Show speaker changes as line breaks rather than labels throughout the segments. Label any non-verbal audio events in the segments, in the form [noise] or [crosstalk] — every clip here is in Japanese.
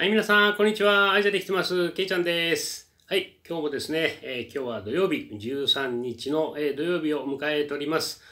はい、皆さん、こんにちは。アイザできてます。けいちゃんです。はい、今日もですね、えー、今日は土曜日、13日の、えー、土曜日を迎えております。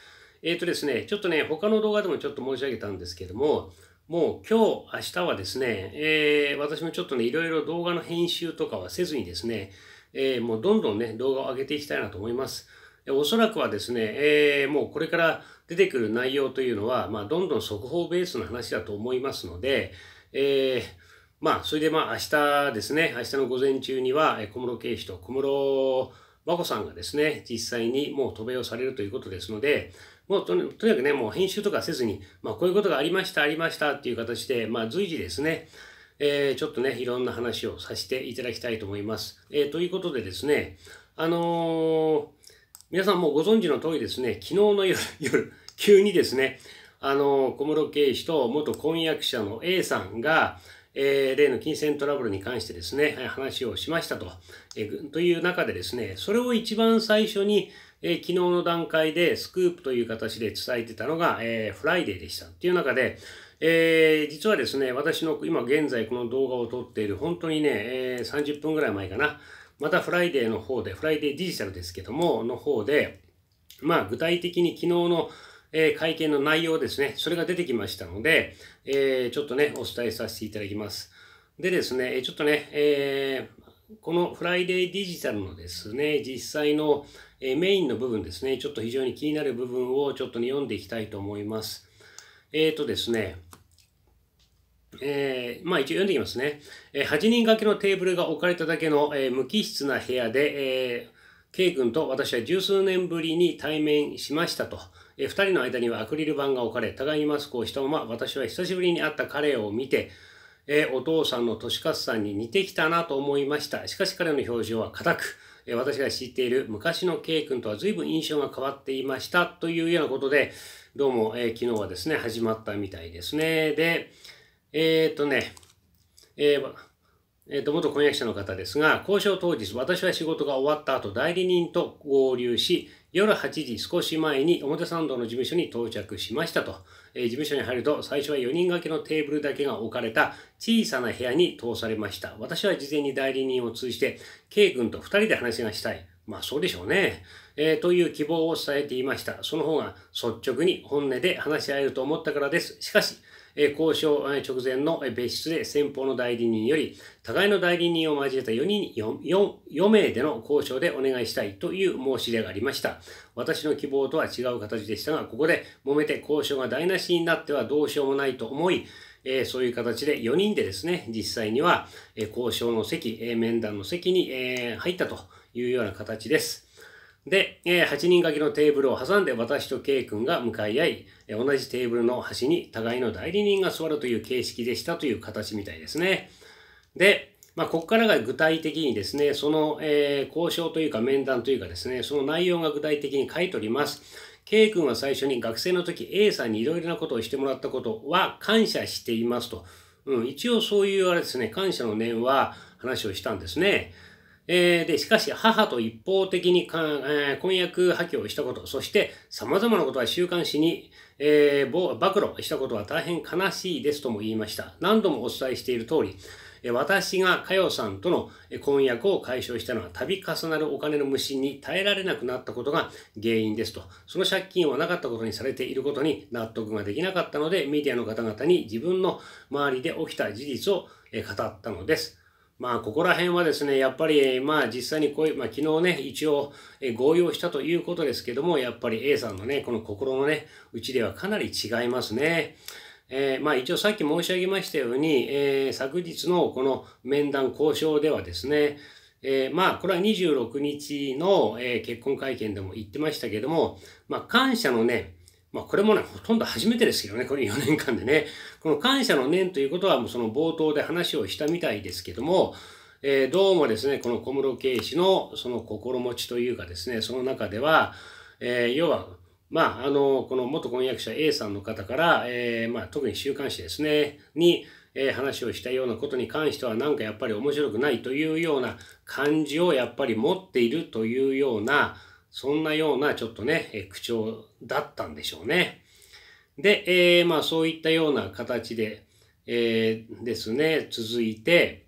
えっ、ー、とですね、ちょっとね、他の動画でもちょっと申し上げたんですけども、もう今日、明日はですね、え私もちょっとね、いろいろ動画の編集とかはせずにですね、えもうどんどんね、動画を上げていきたいなと思います。おそらくはですね、えー、もうこれから出てくる内容というのは、まあ、どんどん速報ベースの話だと思いますので、えー、まあ、それでまあ明日ですね、明日の午前中には小室圭史と小室和子さんがですね、実際にもう渡米をされるということですので、もうとにかくね、もう編集とかせずに、まあこういうことがありました、ありましたっていう形で、まあ随時ですね、えー、ちょっとね、いろんな話をさせていただきたいと思います。えー、ということでですね、あのー、皆さんもご存知の通りですね、昨日の夜、夜急にですね、あの小室圭史と元婚約者の A さんが、えー、例の金銭トラブルに関してですね、話をしましたと。えー、という中でですね、それを一番最初に、えー、昨日の段階でスクープという形で伝えてたのが、えー、フライデーでした。っていう中で、えー、実はですね、私の今現在この動画を撮っている、本当にね、えー、30分ぐらい前かな、またフライデーの方で、フライデーデジタルですけども、の方で、まあ具体的に昨日のえー、会見の内容ですね、それが出てきましたので、えー、ちょっとね、お伝えさせていただきます。でですね、ちょっとね、えー、このフライデーデジタルのですね、実際の、えメインの部分ですね、ちょっと非常に気になる部分をちょっと、ね、読んでいきたいと思います。えっ、とですね、えー、まあ一応読んでいきますね。えー、8人掛けのテーブルが置かれただけの、えー、無機質な部屋で、えー、K 君と私は十数年ぶりに対面しましたと。え2人の間にはアクリル板が置かれ、互いにマスクをしたまま、私は久しぶりに会った彼を見て、えお父さんの利勝さんに似てきたなと思いました。しかし彼の表情は硬く、え私が知っている昔の K 君とは随分印象が変わっていましたというようなことで、どうも、え昨日はですね、始まったみたいですね。で、えー、っとね、えーえっ、ー、と、元婚約者の方ですが、交渉当日、私は仕事が終わった後、代理人と合流し、夜8時少し前に表参道の事務所に到着しましたと、えー、事務所に入ると最初は4人掛けのテーブルだけが置かれた小さな部屋に通されました私は事前に代理人を通じて K 君と2人で話がしたいまあそうでしょうね、えー、という希望を伝えていましたその方が率直に本音で話し合えると思ったからですしかし交渉直前の別室で先方の代理人より、互いの代理人を交えた4人4、4, 4名での交渉でお願いしたいという申し出がありました。私の希望とは違う形でしたが、ここで揉めて交渉が台無しになってはどうしようもないと思い、えー、そういう形で4人でですね、実際には、え交渉の席、え面談の席に、え入ったというような形です。で、えー、8人掛けのテーブルを挟んで私と K 君が向かい合い、え同じテーブルの端に互いの代理人が座るという形式でしたという形みたいですね。で、まあ、ここからが具体的にですね、その、えー、交渉というか面談というかですね、その内容が具体的に書いております。K 君は最初に学生の時 A さんにいろいろなことをしてもらったことは感謝していますと。うん、一応そういうあれですね、感謝の念は話をしたんですね。えー、で、しかし母と一方的にえー、婚約破棄をしたこと、そして様々なことは週刊誌に、えー、暴露したことは大変悲しいですとも言いました。何度もお伝えしている通り、私が佳代さんとの婚約を解消したのは度重なるお金の無心に耐えられなくなったことが原因ですと。その借金はなかったことにされていることに納得ができなかったので、メディアの方々に自分の周りで起きた事実を語ったのです。まあ、ここら辺はですね、やっぱり、まあ、実際にこういう、まあ、昨日ね、一応、え合意をしたということですけども、やっぱり A さんのね、この心のね、うちではかなり違いますね。えー、まあ、一応さっき申し上げましたように、えー、昨日のこの面談交渉ではですね、えー、まあ、これは26日の、え結婚会見でも言ってましたけども、まあ、感謝のね、まあこれもね、ほとんど初めてですけどね、これ4年間でね。この感謝の念ということは、もうその冒頭で話をしたみたいですけども、えー、どうもですね、この小室圭氏のその心持ちというかですね、その中では、えー、要は、まあ、あの、この元婚約者 A さんの方から、えー、まあ、特に週刊誌ですね、に、え話をしたようなことに関しては、なんかやっぱり面白くないというような感じをやっぱり持っているというような、そんなようなちょっとね、口調だったんでしょうね。で、えー、まあそういったような形で、えー、ですね、続いて、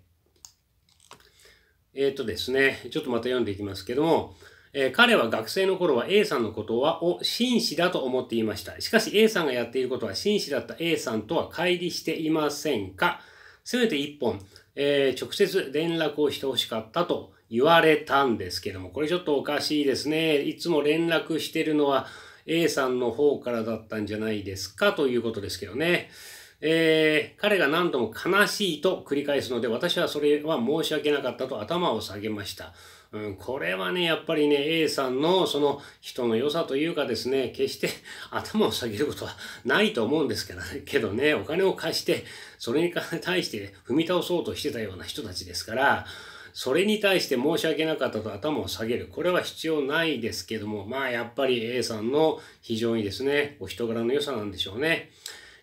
えっ、ー、とですね、ちょっとまた読んでいきますけども、えー、彼は学生の頃は A さんのことはを紳士だと思っていました。しかし A さんがやっていることは紳士だった A さんとは乖離していませんかせめて一本、えー、直接連絡をしてほしかったと言われたんですけども、これちょっとおかしいですね。いつも連絡してるのは A さんの方からだったんじゃないですかということですけどね。えー、彼が何度も悲しいと繰り返すので、私はそれは申し訳なかったと頭を下げました。うん、これはね、やっぱりね、A さんのその人の良さというかですね、決して [laughs] 頭を下げることはないと思うんですけどね、お金を貸して、それに対して踏み倒そうとしてたような人たちですから、それに対して申し訳なかったと頭を下げる。これは必要ないですけども、まあやっぱり A さんの非常にですね、お人柄の良さなんでしょうね。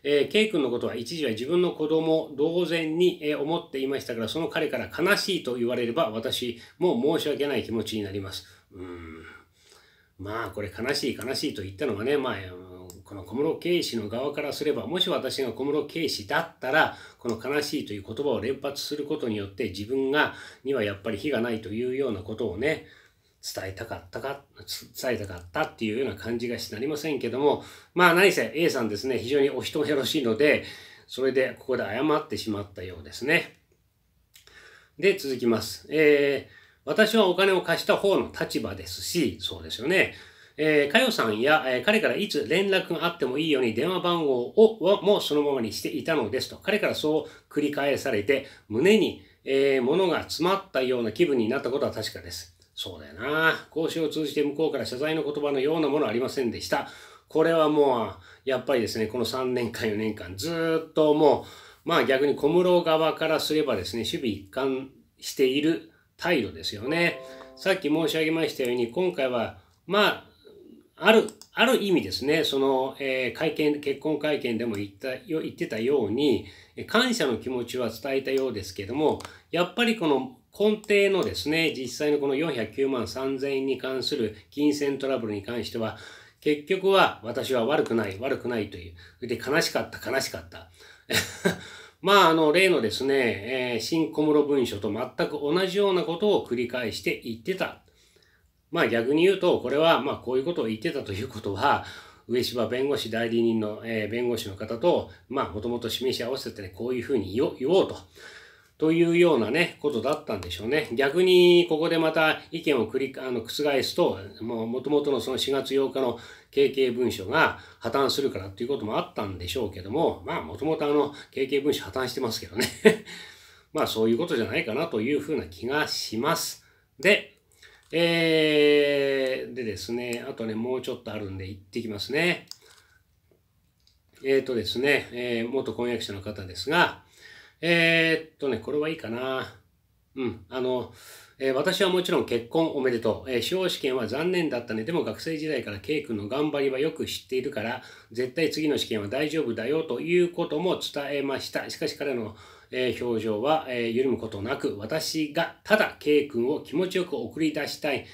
えー、K 君のことは一時は自分の子供同然に、えー、思っていましたから、その彼から悲しいと言われれば、私も申し訳ない気持ちになります。うん。まあ、これ悲しい悲しいと言ったのがね、まあ、この小室圭氏の側からすれば、もし私が小室圭氏だったら、この悲しいという言葉を連発することによって、自分が、にはやっぱり非がないというようなことをね、伝えたかったか、伝えたかったっていうような感じがしなりませんけども、まあ何せ A さんですね、非常にお人がよろしいので、それでここで謝ってしまったようですね。で、続きます。えー、私はお金を貸した方の立場ですし、そうですよね。えー、かよさんや、えー、彼からいつ連絡があってもいいように電話番号をはもうそのままにしていたのですと、彼からそう繰り返されて、胸に、えー、物が詰まったような気分になったことは確かです。そうだよな。講渉を通じて向こうから謝罪の言葉のようなものはありませんでした。これはもう、やっぱりですね、この3年間、4年間、ずっともう、まあ逆に小室側からすればですね、守備一貫している態度ですよね。さっき申し上げましたように、今回は、まあ、ある、ある意味ですね、その、えー、会見、結婚会見でも言ったよ、言ってたように、感謝の気持ちは伝えたようですけども、やっぱりこの根底のですね、実際のこの409万3000円に関する金銭トラブルに関しては、結局は私は悪くない、悪くないという。で、悲しかった、悲しかった。[laughs] まあ、あの、例のですね、えー、新小室文書と全く同じようなことを繰り返して言ってたまあ逆に言うと、これはまあこういうことを言ってたということは、上芝弁護士代理人の、えー、弁護士の方と、まあもともと示し合わせて、ね、こういうふうに言おうと。というようなね、ことだったんでしょうね。逆に、ここでまた意見を繰り、あの、覆すと、もう、もとのその4月8日の KK 文書が破綻するからっていうこともあったんでしょうけども、まあ、もともとあの、KK 文書破綻してますけどね。[laughs] まあ、そういうことじゃないかなというふうな気がします。で、えー、でですね、あとね、もうちょっとあるんで行ってきますね。えっ、ー、とですね、えー、元婚約者の方ですが、えー、っとね、これはいいかな。うん、あの、えー、私はもちろん結婚おめでとう、えー、司法試験は残念だったね。でも学生時代から K 君の頑張りはよく知っているから、絶対次の試験は大丈夫だよということも伝えました。しかし彼のえー、表情は、えー、緩むことなく、私がただ K 君を気持ちよく送り出したい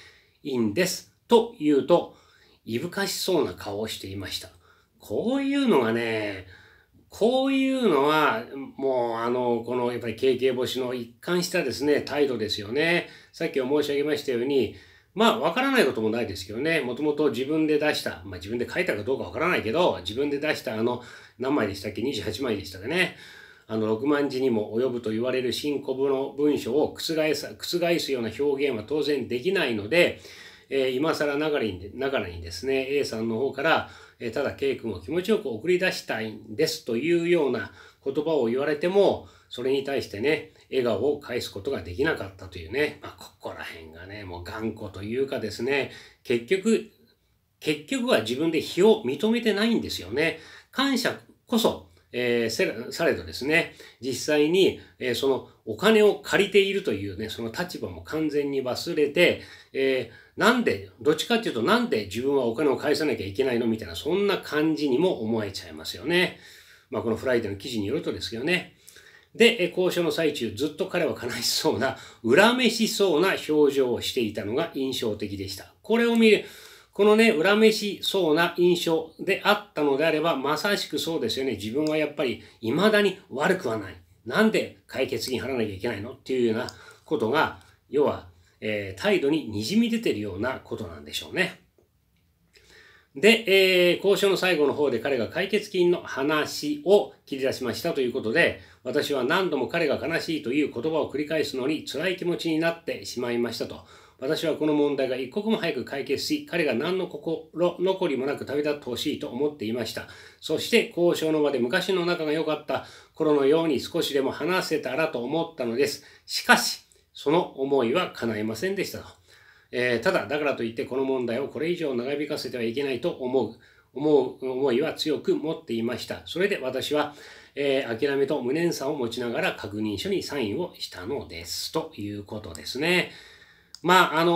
んです。と言うと、いぶかしそうな顔をしていました。こういうのがね、こういうのは、もう、あの、この、やっぱり、経験星の一貫したですね、態度ですよね。さっき申し上げましたように、まあ、わからないこともないですけどね、もともと自分で出した、まあ、自分で書いたかどうかわからないけど、自分で出した、あの、何枚でしたっけ ?28 枚でしたかね。あの6万字にも及ぶと言われる新古文の文章を覆す覆すような表現は当然できないので、えー、今更ながらにながらにですね A さんの方から、えー、ただ K 君を気持ちよく送り出したいんですというような言葉を言われてもそれに対してね笑顔を返すことができなかったというね、まあ、ここら辺がねもう頑固というかですね結局結局は自分で非を認めてないんですよね。感謝こそえー、されどですね、実際に、えー、そのお金を借りているというね、その立場も完全に忘れて、えー、なんで、どっちかっていうとなんで自分はお金を返さなきゃいけないのみたいな、そんな感じにも思えちゃいますよね。まあ、このフライデーの記事によるとですけどね。で、交渉の最中、ずっと彼は悲しそうな、恨めしそうな表情をしていたのが印象的でした。これを見る、このね、恨めしそうな印象であったのであれば、まさしくそうですよね。自分はやっぱり未だに悪くはない。なんで解決に払わなきゃいけないのっていうようなことが、要は、えー、態度に滲み出てるようなことなんでしょうね。で、えー、交渉の最後の方で彼が解決金の話を切り出しましたということで、私は何度も彼が悲しいという言葉を繰り返すのに辛い気持ちになってしまいましたと。私はこの問題が一刻も早く解決し、彼が何の心残りもなく旅立ってほしいと思っていました。そして交渉の場で昔の仲が良かった頃のように少しでも話せたらと思ったのです。しかし、その思いは叶いませんでしたと。えー、ただ、だからといってこの問題をこれ以上長引かせてはいけないと思う。思う思いは強く持っていました。それで私は、えー、諦めと無念さを持ちながら確認書にサインをしたのです。ということですね。まあ、あの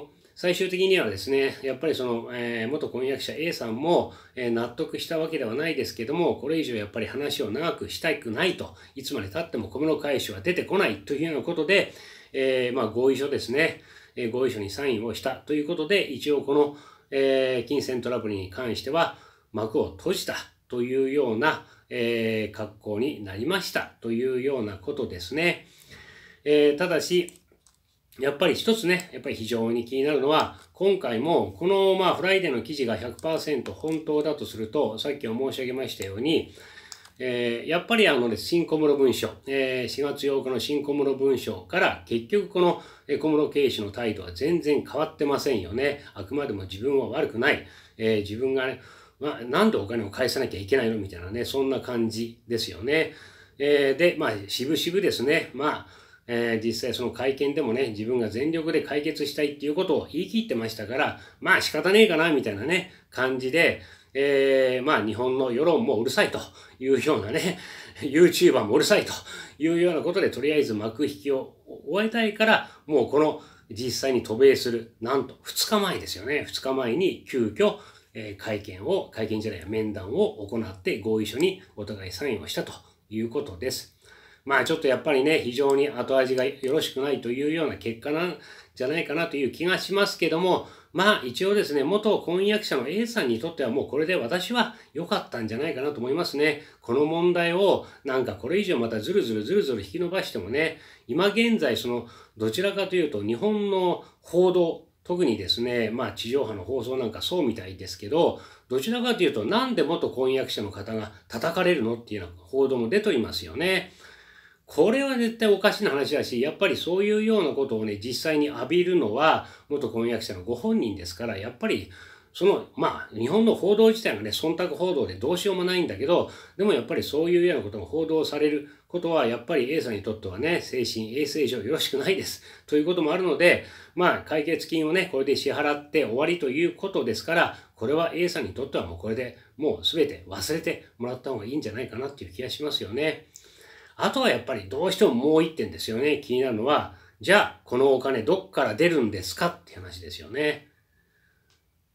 ー、最終的にはですね、やっぱりその、えー、元婚約者 A さんも、えー、納得したわけではないですけども、これ以上やっぱり話を長くしたくないと、いつまで経っても米の返しは出てこないというようなことで、えまあ、合意書ですね、え合意書にサインをしたということで、一応この、え金銭トラブルに関しては幕を閉じたというような、え格好になりましたというようなことですね。えただし、やっぱり一つね、やっぱり非常に気になるのは、今回もこのまあフライデーの記事が100%本当だとすると、さっき申し上げましたように、えー、やっぱりあのね、新小室文書、えー、4月8日の新小室文書から結局この小室圭氏の態度は全然変わってませんよね。あくまでも自分は悪くない。えー、自分がね、まあ、なんでお金を返さなきゃいけないのみたいなね、そんな感じですよね。えー、で、まあ、しぶしぶですね、まあ、えー、実際その会見でもね、自分が全力で解決したいっていうことを言い切ってましたから、まあ仕方ねえかな、みたいなね、感じで、えー、まあ日本の世論もうるさいというようなね、[laughs] YouTuber もうるさいというようなことで、とりあえず幕引きを終えたいから、もうこの実際に渡米する、なんと2日前ですよね。2日前に急遽、えー、会見を、会見じゃない、面談を行って合意書にお互いサインをしたということです。まあちょっとやっぱりね、非常に後味がよろしくないというような結果なんじゃないかなという気がしますけども、まあ一応ですね、元婚約者の A さんにとってはもうこれで私は良かったんじゃないかなと思いますね。この問題をなんかこれ以上またずるずるずるずる引き伸ばしてもね、今現在そのどちらかというと日本の報道、特にですね、まあ地上波の放送なんかそうみたいですけど、どちらかというとなんで元婚約者の方が叩かれるのっていうような報道も出てりますよね。これは絶対おかしな話だし、やっぱりそういうようなことをね、実際に浴びるのは、元婚約者のご本人ですから、やっぱり、その、まあ、日本の報道自体がね、忖度報道でどうしようもないんだけど、でもやっぱりそういうようなことが報道されることは、やっぱり A さんにとってはね、精神衛生上よろしくないです。ということもあるので、まあ、解決金をね、これで支払って終わりということですから、これは A さんにとってはもうこれでもう全て忘れてもらった方がいいんじゃないかなっていう気がしますよね。あとはやっぱりどうしてももう一点ですよね。気になるのは、じゃあ、このお金どっから出るんですかって話ですよね。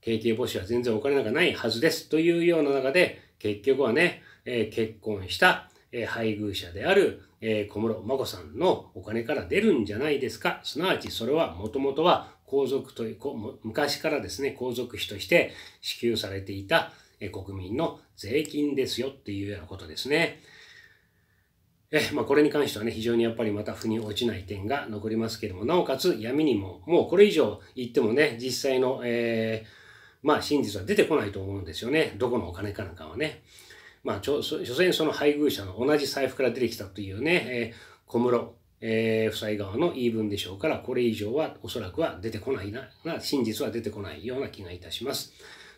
経験募集は全然お金なんかないはずですというような中で、結局はね、えー、結婚した、えー、配偶者である、えー、小室眞子さんのお金から出るんじゃないですか。すなわち、それはもともとは皇族という、昔からですね、皇族費として支給されていた、え国民の税金ですよっていうようなことですね。えまあ、これに関してはね、非常にやっぱりまた腑に落ちない点が残りますけども、なおかつ闇にも、もうこれ以上言ってもね、実際の、えー、まあ、真実は出てこないと思うんですよね。どこのお金かなんかはね。まあ、ちょ、所詮その配偶者の同じ財布から出てきたというね、えー、小室、えー、夫妻側の言い分でしょうから、これ以上はおそらくは出てこないな、な真実は出てこないような気がいたします。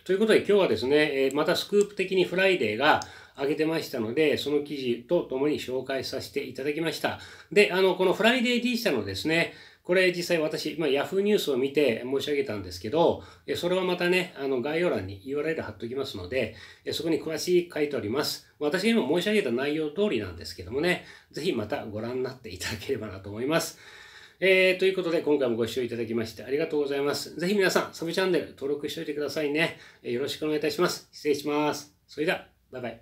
ということで今日はですね、えまたスクープ的にフライデーが、上げてましたので、その記事とともに紹介させていただきました。で、あの、このフライデー D 社のですね、これ実際私、まあ、Yahoo ニュースを見て申し上げたんですけど、それはまたね、あの概要欄に URL 貼っておきますので、そこに詳しい書いております。私が今申し上げた内容通りなんですけどもね、ぜひまたご覧になっていただければなと思います。えー、ということで、今回もご視聴いただきましてありがとうございます。ぜひ皆さん、サブチャンネル登録しておいてくださいね。よろしくお願いいたします。失礼します。それでは、バイバイ。